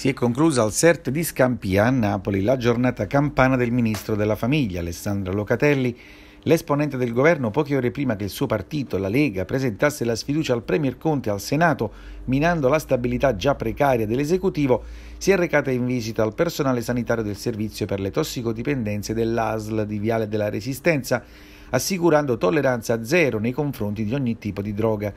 Si è conclusa al CERT di Scampia a Napoli la giornata campana del ministro della famiglia Alessandro Locatelli, l'esponente del governo poche ore prima che il suo partito, la Lega, presentasse la sfiducia al Premier Conte e al Senato, minando la stabilità già precaria dell'esecutivo, si è recata in visita al personale sanitario del servizio per le tossicodipendenze dell'ASL di Viale della Resistenza, assicurando tolleranza zero nei confronti di ogni tipo di droga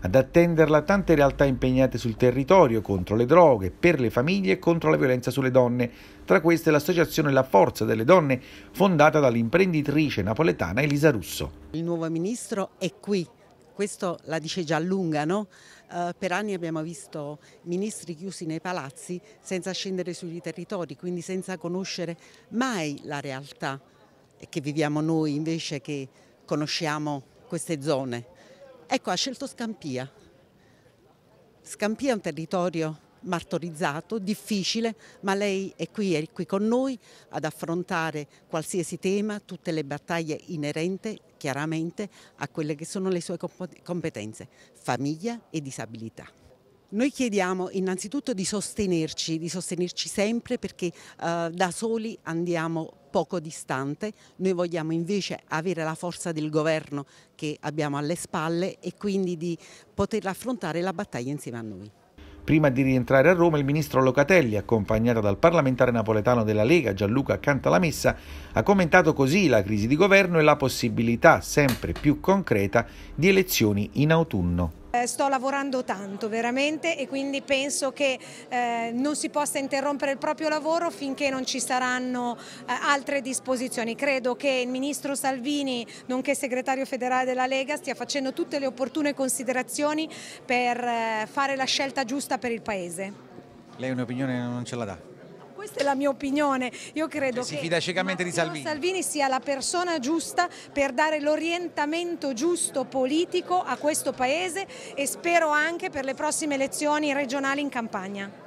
ad attenderla tante realtà impegnate sul territorio contro le droghe, per le famiglie e contro la violenza sulle donne, tra queste l'associazione La Forza delle Donne, fondata dall'imprenditrice napoletana Elisa Russo. Il nuovo ministro è qui, questo la dice già lunga, no? Uh, per anni abbiamo visto ministri chiusi nei palazzi senza scendere sui territori, quindi senza conoscere mai la realtà che viviamo noi invece che conosciamo queste zone. Ecco, ha scelto Scampia. Scampia è un territorio martorizzato, difficile, ma lei è qui, è qui con noi ad affrontare qualsiasi tema, tutte le battaglie inerenti chiaramente a quelle che sono le sue competenze, famiglia e disabilità. Noi chiediamo innanzitutto di sostenerci, di sostenerci sempre perché eh, da soli andiamo poco distante, noi vogliamo invece avere la forza del governo che abbiamo alle spalle e quindi di poter affrontare la battaglia insieme a noi. Prima di rientrare a Roma il ministro Locatelli, accompagnato dal parlamentare napoletano della Lega Gianluca Cantalamessa, ha commentato così la crisi di governo e la possibilità sempre più concreta di elezioni in autunno. Eh, sto lavorando tanto veramente e quindi penso che eh, non si possa interrompere il proprio lavoro finché non ci saranno eh, altre disposizioni. Credo che il Ministro Salvini, nonché segretario federale della Lega, stia facendo tutte le opportune considerazioni per eh, fare la scelta giusta per il Paese. Lei un'opinione non ce la dà? questa è la mia opinione. Io credo eh si che fida ciecamente di Salvini. Salvini sia la persona giusta per dare l'orientamento giusto politico a questo Paese e spero anche per le prossime elezioni regionali in campagna.